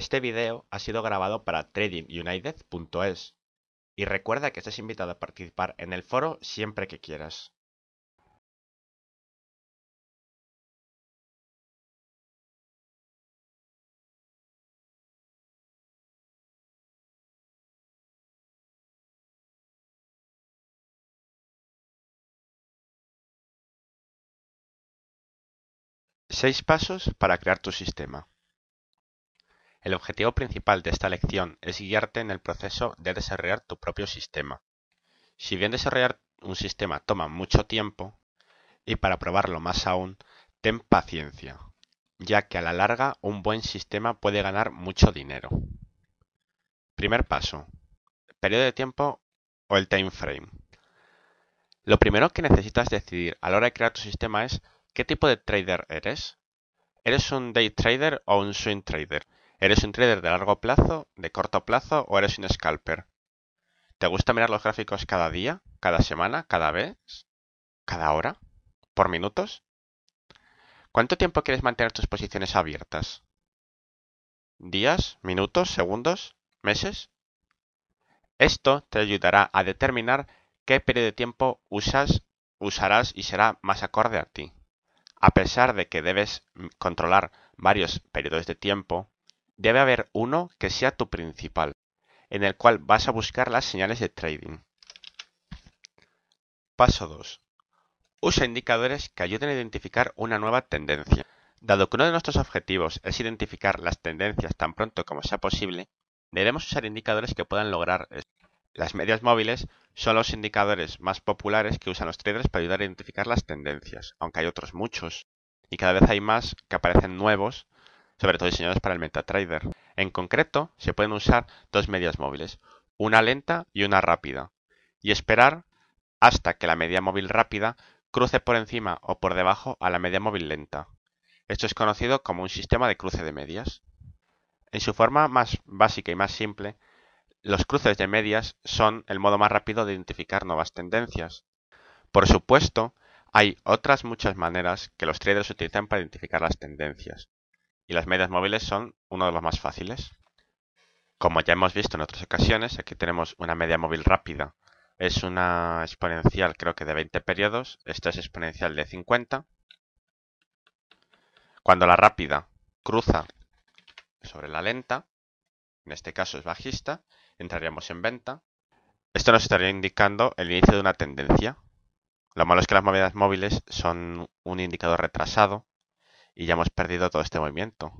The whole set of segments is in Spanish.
Este video ha sido grabado para tradingunited.es y recuerda que estás invitado a participar en el foro siempre que quieras. Seis pasos para crear tu sistema. El objetivo principal de esta lección es guiarte en el proceso de desarrollar tu propio sistema. Si bien desarrollar un sistema toma mucho tiempo, y para probarlo más aún, ten paciencia, ya que a la larga un buen sistema puede ganar mucho dinero. Primer paso. Periodo de tiempo o el time frame. Lo primero que necesitas decidir a la hora de crear tu sistema es qué tipo de trader eres. ¿Eres un day trader o un swing trader? ¿Eres un trader de largo plazo, de corto plazo o eres un scalper? ¿Te gusta mirar los gráficos cada día, cada semana, cada vez, cada hora, por minutos? ¿Cuánto tiempo quieres mantener tus posiciones abiertas? ¿Días, minutos, segundos, meses? Esto te ayudará a determinar qué periodo de tiempo usas, usarás y será más acorde a ti. A pesar de que debes controlar varios periodos de tiempo, debe haber uno que sea tu principal, en el cual vas a buscar las señales de trading. Paso 2. Usa indicadores que ayuden a identificar una nueva tendencia. Dado que uno de nuestros objetivos es identificar las tendencias tan pronto como sea posible, debemos usar indicadores que puedan lograr esto. Las medias móviles son los indicadores más populares que usan los traders para ayudar a identificar las tendencias, aunque hay otros muchos, y cada vez hay más que aparecen nuevos sobre todo diseñados para el MetaTrader. En concreto, se pueden usar dos medias móviles, una lenta y una rápida, y esperar hasta que la media móvil rápida cruce por encima o por debajo a la media móvil lenta. Esto es conocido como un sistema de cruce de medias. En su forma más básica y más simple, los cruces de medias son el modo más rápido de identificar nuevas tendencias. Por supuesto, hay otras muchas maneras que los traders utilizan para identificar las tendencias y las medias móviles son uno de los más fáciles. Como ya hemos visto en otras ocasiones, aquí tenemos una media móvil rápida. Es una exponencial creo que de 20 periodos, esta es exponencial de 50. Cuando la rápida cruza sobre la lenta, en este caso es bajista, entraríamos en venta. Esto nos estaría indicando el inicio de una tendencia. Lo malo es que las medias móviles son un indicador retrasado y ya hemos perdido todo este movimiento.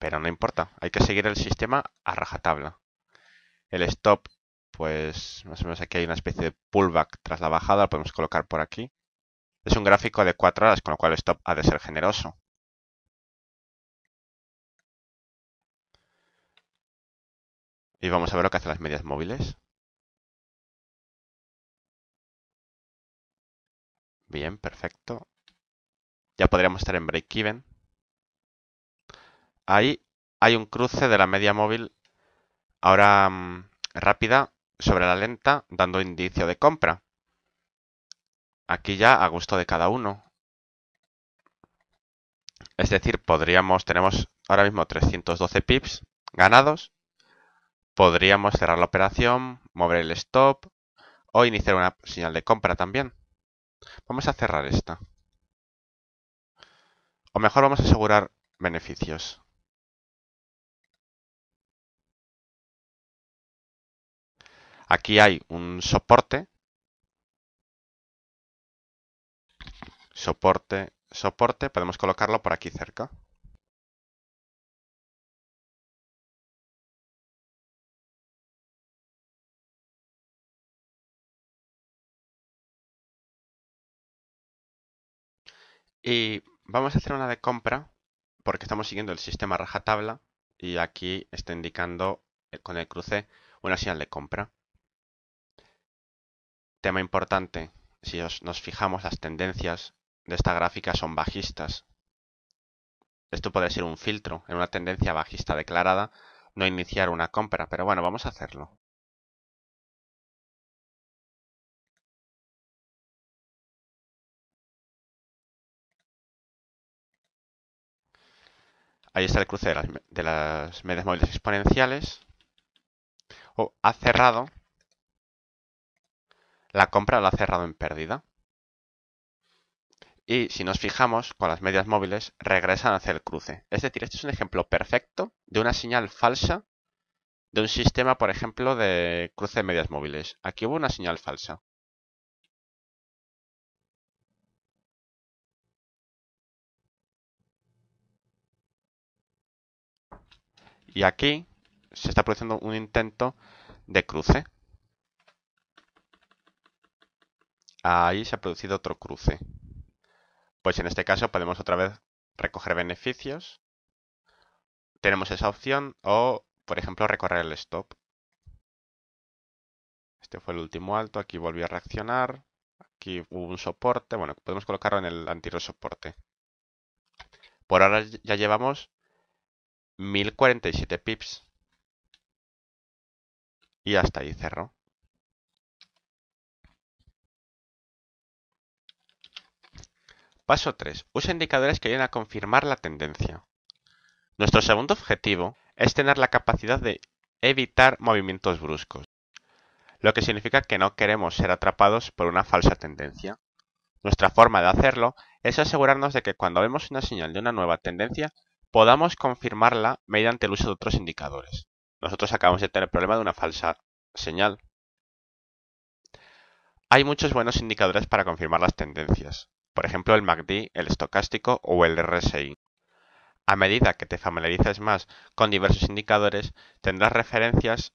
Pero no importa, hay que seguir el sistema a rajatabla. El stop, pues más o menos aquí hay una especie de pullback tras la bajada, lo podemos colocar por aquí. Es un gráfico de 4 horas, con lo cual el stop ha de ser generoso. Y vamos a ver lo que hacen las medias móviles. Bien, perfecto. Ya podríamos estar en break-even. Ahí hay un cruce de la media móvil ahora mm, rápida sobre la lenta dando indicio de compra. Aquí ya a gusto de cada uno. Es decir, podríamos, tenemos ahora mismo 312 pips ganados. Podríamos cerrar la operación, mover el stop o iniciar una señal de compra también. Vamos a cerrar esta. O mejor vamos a asegurar beneficios. Aquí hay un soporte. Soporte, soporte. Podemos colocarlo por aquí cerca. Y vamos a hacer una de compra porque estamos siguiendo el sistema rajatabla y aquí está indicando eh, con el cruce una señal de compra. Tema importante, si nos fijamos las tendencias de esta gráfica son bajistas. Esto puede ser un filtro en una tendencia bajista declarada, no iniciar una compra, pero bueno, vamos a hacerlo. Ahí está el cruce de las, medias móviles exponenciales. O oh, ha cerrado. La compra la ha cerrado en pérdida. Y si nos fijamos, con las medias móviles regresan hacia el cruce. Es decir, este es un ejemplo perfecto de una señal falsa de un sistema, por ejemplo, de cruce de medias móviles. Aquí hubo una señal falsa. Y aquí se está produciendo un intento de cruce. Ahí se ha producido otro cruce. Pues en este caso podemos otra vez recoger beneficios. Tenemos esa opción o, por ejemplo, recorrer el stop. Este fue el último alto, aquí volvió a reaccionar. Aquí hubo un soporte, bueno, podemos colocarlo en el anterior soporte. Por ahora ya llevamos 1047 pips. Y hasta ahí cerró. Paso 3. Usa indicadores que ayuden a confirmar la tendencia. Nuestro segundo objetivo es tener la capacidad de evitar movimientos bruscos, lo que significa que no queremos ser atrapados por una falsa tendencia. Nuestra forma de hacerlo es asegurarnos de que cuando vemos una señal de una nueva tendencia, podamos confirmarla mediante el uso de otros indicadores. Nosotros acabamos de tener el problema de una falsa señal. Hay muchos buenos indicadores para confirmar las tendencias, por ejemplo el MACD, el estocástico o el RSI. A medida que te familiarices más con diversos indicadores, tendrás referencias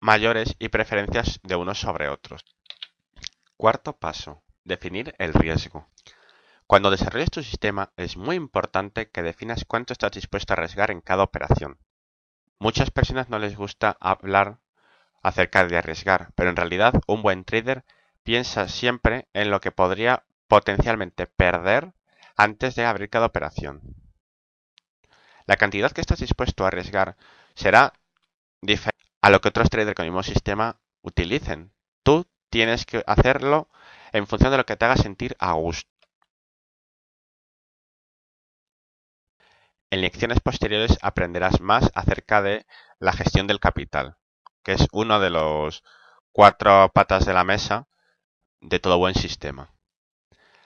mayores y preferencias de unos sobre otros. Cuarto paso, definir el riesgo. Cuando desarrolles tu sistema es muy importante que definas cuánto estás dispuesto a arriesgar en cada operación. Muchas personas no les gusta hablar acerca de arriesgar, pero en realidad un buen trader piensa siempre en lo que podría potencialmente perder antes de abrir cada operación. La cantidad que estás dispuesto a arriesgar será diferente a lo que otros traders con el mismo sistema utilicen. Tú tienes que hacerlo en función de lo que te haga sentir a gusto. En lecciones posteriores aprenderás más acerca de la gestión del capital, que es uno de los cuatro patas de la mesa de todo buen sistema.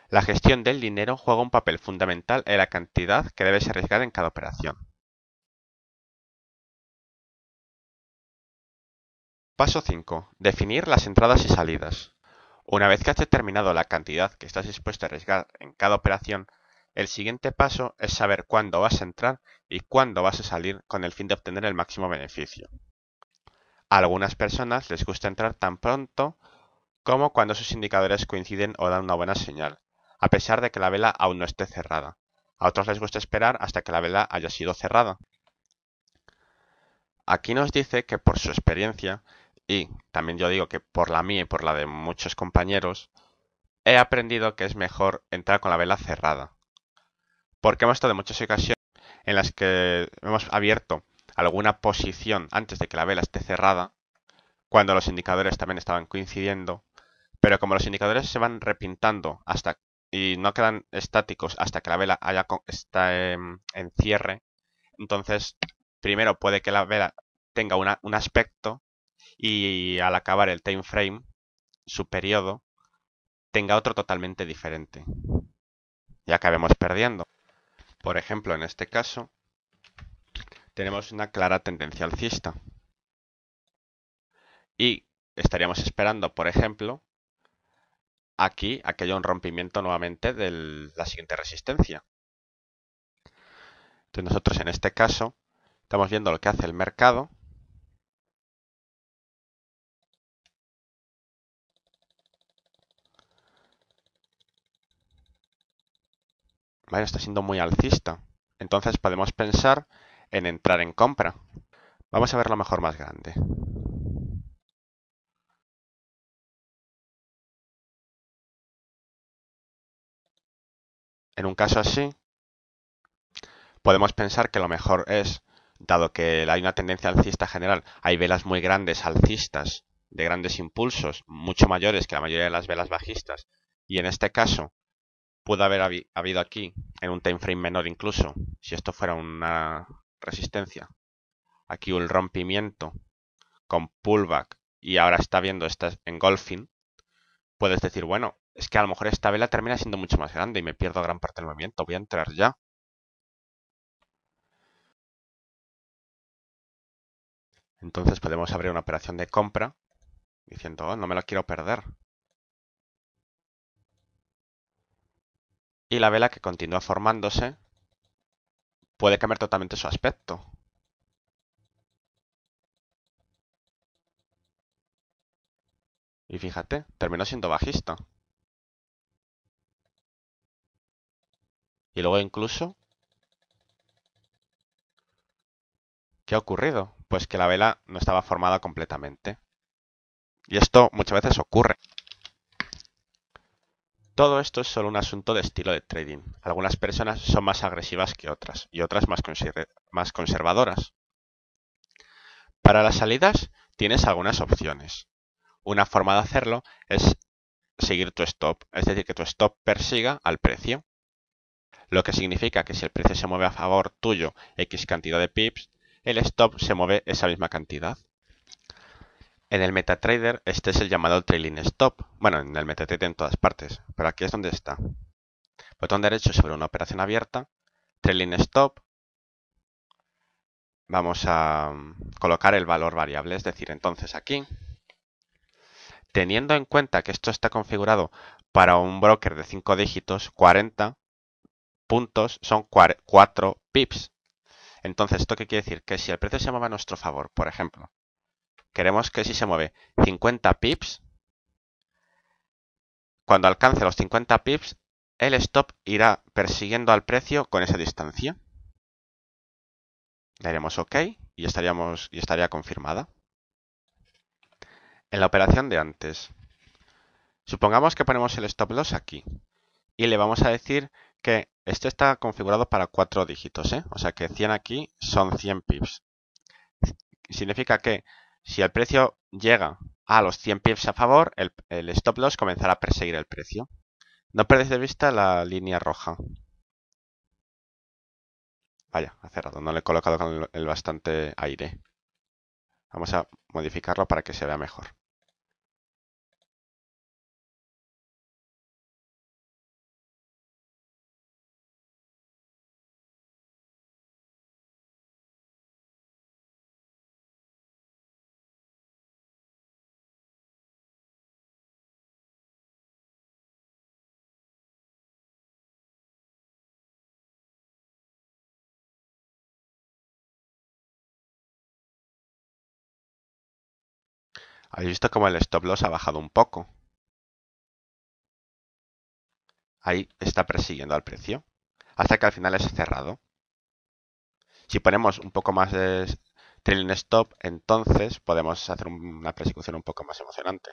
La gestión del dinero juega un papel fundamental en la cantidad que debes arriesgar en cada operación. Paso 5. Definir las entradas y salidas. Una vez que has determinado la cantidad que estás dispuesto a arriesgar en cada operación, el siguiente paso es saber cuándo vas a entrar y cuándo vas a salir con el fin de obtener el máximo beneficio. A algunas personas les gusta entrar tan pronto como cuando sus indicadores coinciden o dan una buena señal, a pesar de que la vela aún no esté cerrada. A otros les gusta esperar hasta que la vela haya sido cerrada. Aquí nos dice que por su experiencia, y también yo digo que por la mía y por la de muchos compañeros, he aprendido que es mejor entrar con la vela cerrada porque hemos estado en muchas ocasiones en las que hemos abierto alguna posición antes de que la vela esté cerrada, cuando los indicadores también estaban coincidiendo, pero como los indicadores se van repintando hasta y no quedan estáticos hasta que la vela haya está en, cierre, entonces primero puede que la vela tenga un aspecto y al acabar el time frame, su periodo, tenga otro totalmente diferente. Y acabemos perdiendo. Por ejemplo, en este caso, tenemos una clara tendencia alcista. Y estaríamos esperando, por ejemplo, aquí aquello, un rompimiento nuevamente de la siguiente resistencia. Entonces nosotros en este caso estamos viendo lo que hace el mercado Está siendo muy alcista. Entonces podemos pensar en entrar en compra. Vamos a ver lo mejor más grande. En un caso así, podemos pensar que lo mejor es, dado que hay una tendencia alcista general, hay velas muy grandes alcistas, de grandes impulsos, mucho mayores que la mayoría de las velas bajistas, y en este caso pudo haber habido aquí, en un time frame menor incluso, si esto fuera una resistencia. Aquí un rompimiento con pullback y ahora está viendo esta engolfing, puedes decir, bueno, es que a lo mejor esta vela termina siendo mucho más grande y me pierdo gran parte del movimiento, voy a entrar ya. Entonces podemos abrir una operación de compra diciendo, oh, no me la quiero perder, y la vela que continúa formándose puede cambiar totalmente su aspecto. Y fíjate, terminó siendo bajista. Y luego incluso... ¿Qué ha ocurrido? Pues que la vela no estaba formada completamente. Y esto muchas veces ocurre. Todo esto es solo un asunto de estilo de trading. Algunas personas son más agresivas que otras y otras más, conservadoras. Para las salidas tienes algunas opciones. Una forma de hacerlo es seguir tu stop, es decir, que tu stop persiga al precio. Lo que significa que si el precio se mueve a favor tuyo X cantidad de pips, el stop se mueve esa misma cantidad. En el MetaTrader este es el llamado trailing stop. Bueno, en el MetaTrader en todas partes, pero aquí es donde está. Botón derecho sobre una operación abierta, trailing stop. Vamos a mm, colocar el valor variable, es decir, entonces aquí, teniendo en cuenta que esto está configurado para un broker de 5 dígitos, 40 puntos son 4 pips. Entonces, ¿esto qué quiere decir? Que si el precio se mueve a nuestro favor, por ejemplo, queremos que si se mueve 50 pips, cuando alcance los 50 pips, el stop irá persiguiendo al precio con esa distancia. Daremos OK y, estaríamos, y estaría confirmada. En la operación de antes, supongamos que ponemos el stop loss aquí y le vamos a decir que este está configurado para 4 dígitos, ¿eh? o sea que 100 aquí son 100 pips. Significa que si el precio llega a los 100 pips a favor, el, stop loss comenzará a perseguir el precio. No perdés de vista la línea roja. Vaya, ha cerrado, no le he colocado el bastante aire. Vamos a modificarlo para que se vea mejor. Habéis visto cómo el stop loss ha bajado un poco? Ahí está persiguiendo al precio. Hasta que al final es cerrado. Si ponemos un poco más de trailing stop, entonces podemos hacer una persecución un poco más emocionante.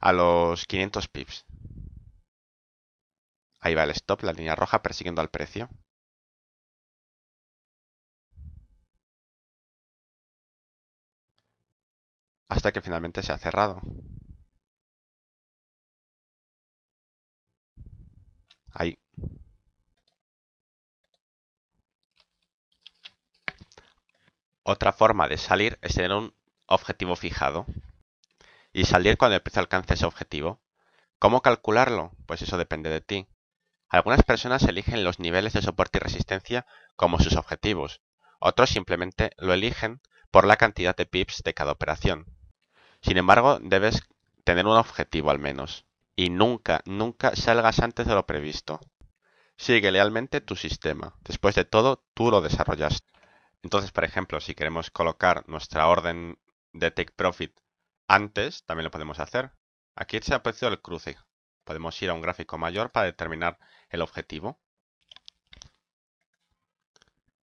a los 500 pips. Ahí va el stop, la línea roja persiguiendo al precio. Hasta que finalmente se ha cerrado. Ahí. Otra forma de salir es tener un objetivo fijado y salir cuando el precio alcance ese objetivo. ¿Cómo calcularlo? Pues eso depende de ti. Algunas personas eligen los niveles de soporte y resistencia como sus objetivos, otros simplemente lo eligen por la cantidad de pips de cada operación. Sin embargo, debes tener un objetivo al menos, y nunca, nunca salgas antes de lo previsto. Sigue lealmente tu sistema. Después de todo, tú lo desarrollas. Entonces, por ejemplo, si queremos colocar nuestra orden de take profit antes también lo podemos hacer. Aquí se ha aparecido el cruce. Podemos ir a un gráfico mayor para determinar el objetivo.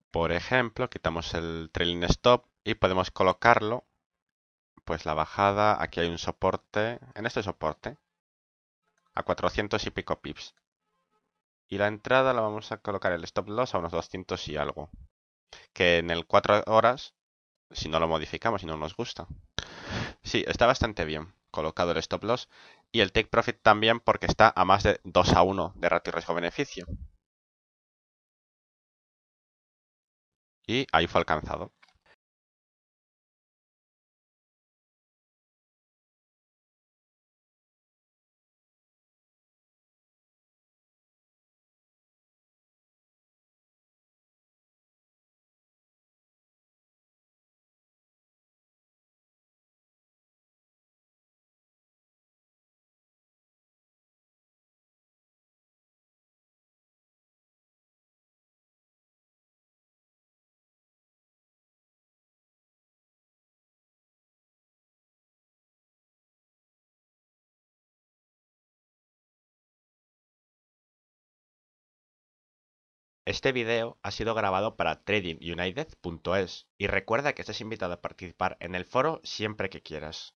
Por ejemplo, quitamos el trailing stop y podemos colocarlo. Pues la bajada, aquí hay un soporte, en este soporte, a 400 y pico pips. Y la entrada la vamos a colocar el stop loss a unos 200 y algo. Que en el 4 horas si no lo modificamos y no nos gusta. Sí, está bastante bien colocado el stop loss y el take profit también porque está a más de 2 a 1 de ratio riesgo-beneficio. Y ahí fue alcanzado. Este video ha sido grabado para tradingunited.es y recuerda que estás invitado a participar en el foro siempre que quieras.